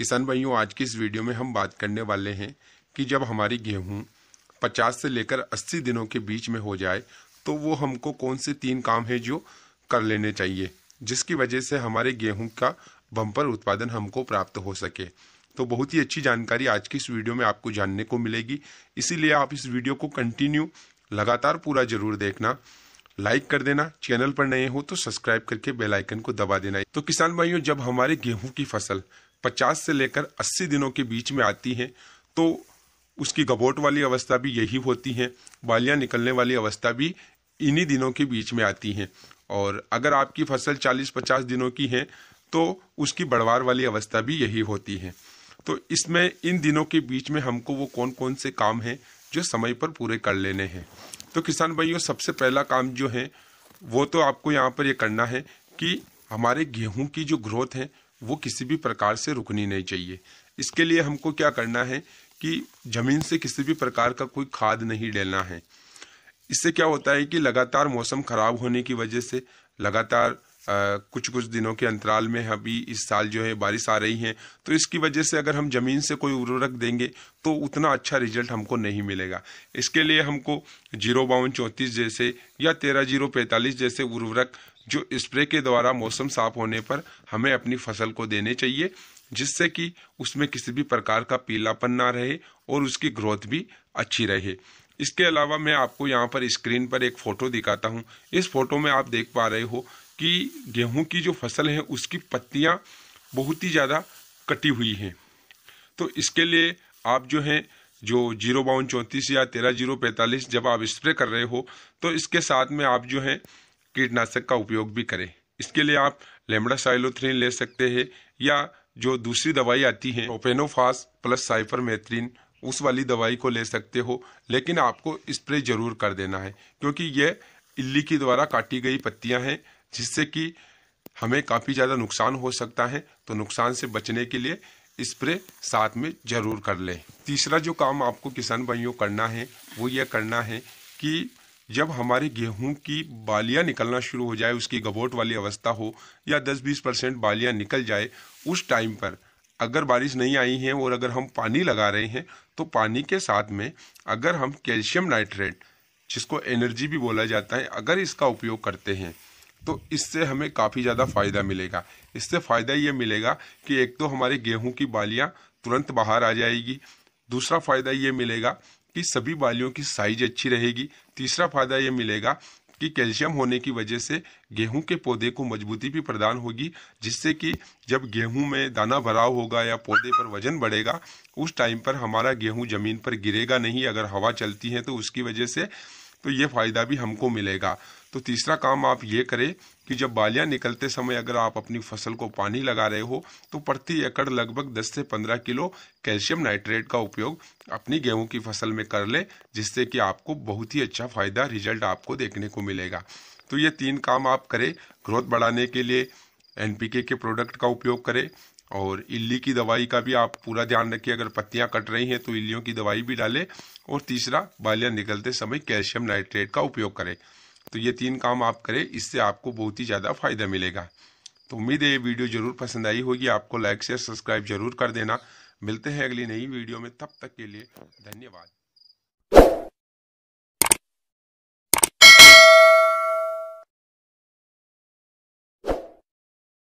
किसान भाइयों आज की इस वीडियो में हम बात करने वाले हैं कि जब हमारी गेहूँ पचास से लेकर अस्सी दिनों के बीच में हो जाए तो वो हमको कौन से तीन काम है जो कर लेने चाहिए जिसकी वजह से हमारे गेहूँ का बम्पर उत्पादन हमको प्राप्त हो सके तो बहुत ही अच्छी जानकारी आज की इस वीडियो में आपको जानने को मिलेगी इसीलिए आप इस वीडियो को कंटिन्यू लगातार पूरा जरूर देखना लाइक कर देना चैनल पर नए हो तो सब्सक्राइब करके बेल आइकन को दबा देना तो किसान भाइयों जब हमारे गेहूं की फसल पचास से लेकर अस्सी दिनों के बीच में आती हैं तो उसकी गबोट वाली अवस्था भी यही होती है बालियाँ निकलने वाली अवस्था भी इन्हीं दिनों के बीच में आती हैं और अगर आपकी फसल 40-50 दिनों की है तो उसकी बढ़वार वाली अवस्था भी यही होती है तो इसमें इन दिनों के बीच में हमको वो कौन कौन से काम हैं जो समय पर पूरे कर लेने हैं तो किसान भाइयों सबसे पहला काम जो है वो तो आपको यहाँ पर ये करना है कि हमारे गेहूं की जो ग्रोथ है वो किसी भी प्रकार से रुकनी नहीं चाहिए इसके लिए हमको क्या करना है कि ज़मीन से किसी भी प्रकार का कोई खाद नहीं डालना है इससे क्या होता है कि लगातार मौसम ख़राब होने की वजह से लगातार आ, कुछ कुछ दिनों के अंतराल में अभी इस साल जो है बारिश आ रही है तो इसकी वजह से अगर हम ज़मीन से कोई उर्वरक देंगे तो उतना अच्छा रिजल्ट हमको नहीं मिलेगा इसके लिए हमको जीरो बावन चौंतीस जैसे या तेरह जीरो पैंतालीस जैसे उर्वरक जो स्प्रे के द्वारा मौसम साफ होने पर हमें अपनी फसल को देने चाहिए जिससे कि उसमें किसी भी प्रकार का पीलापन ना रहे और उसकी ग्रोथ भी अच्छी रहे इसके अलावा मैं आपको यहाँ पर स्क्रीन पर एक फ़ोटो दिखाता हूँ इस फोटो में आप देख पा रहे हो कि गेहूँ की जो फसल है उसकी पत्तियाँ बहुत ही ज़्यादा कटी हुई हैं तो इसके लिए आप जो हैं जो जीरो बावन चौंतीस या तेरह जीरो पैंतालीस जब आप स्प्रे कर रहे हो तो इसके साथ में आप जो हैं कीटनाशक का उपयोग भी करें इसके लिए आप लेमडा साइलोथ्रीन ले सकते हैं या जो दूसरी दवाई आती है ओपेनोफास प्लस मेथ्रीन उस वाली दवाई को ले सकते हो लेकिन आपको स्प्रे जरूर कर देना है क्योंकि ये इल्ली के द्वारा काटी गई पत्तियां हैं जिससे कि हमें काफ़ी ज़्यादा नुकसान हो सकता है तो नुकसान से बचने के लिए स्प्रे साथ में ज़रूर कर लें तीसरा जो काम आपको किसान भाइयों करना है वो ये करना है कि जब हमारे गेहूं की बालियां निकलना शुरू हो जाए उसकी गबोट वाली अवस्था हो या 10-20 परसेंट बालियाँ निकल जाए उस टाइम पर अगर बारिश नहीं आई है और अगर हम पानी लगा रहे हैं तो पानी के साथ में अगर हम कैल्शियम नाइट्रेट जिसको एनर्जी भी बोला जाता है अगर इसका उपयोग करते हैं तो इससे हमें काफ़ी ज़्यादा फायदा मिलेगा इससे फ़ायदा ये मिलेगा कि एक तो हमारे गेहूं की बालियां तुरंत बाहर आ जाएगी दूसरा फ़ायदा ये मिलेगा कि सभी बालियों की साइज अच्छी रहेगी तीसरा फायदा यह मिलेगा कि कैल्शियम होने की वजह से गेहूं के पौधे को मजबूती भी प्रदान होगी जिससे कि जब गेहूं में दाना भराव होगा या पौधे पर वजन बढ़ेगा उस टाइम पर हमारा गेहूं जमीन पर गिरेगा नहीं अगर हवा चलती है तो उसकी वजह से तो ये फ़ायदा भी हमको मिलेगा तो तीसरा काम आप ये करें कि जब बालियां निकलते समय अगर आप अपनी फसल को पानी लगा रहे हो तो प्रति एकड़ लगभग 10 से 15 किलो कैल्शियम नाइट्रेट का उपयोग अपनी गेहूं की फसल में कर ले जिससे कि आपको बहुत ही अच्छा फ़ायदा रिजल्ट आपको देखने को मिलेगा तो ये तीन काम आप करें ग्रोथ बढ़ाने के लिए एन के प्रोडक्ट का उपयोग करें और इल्ली की दवाई का भी आप पूरा ध्यान रखिए अगर पत्तियां कट रही हैं तो इल्लियों की दवाई भी डालें और तीसरा बालियां निकलते समय कैल्शियम नाइट्रेट का उपयोग करें तो ये तीन काम आप करें इससे आपको बहुत ही ज़्यादा फायदा मिलेगा तो उम्मीद है ये वीडियो जरूर पसंद आई होगी आपको लाइक शेयर सब्सक्राइब जरूर कर देना मिलते हैं अगली नई वीडियो में तब तक के लिए धन्यवाद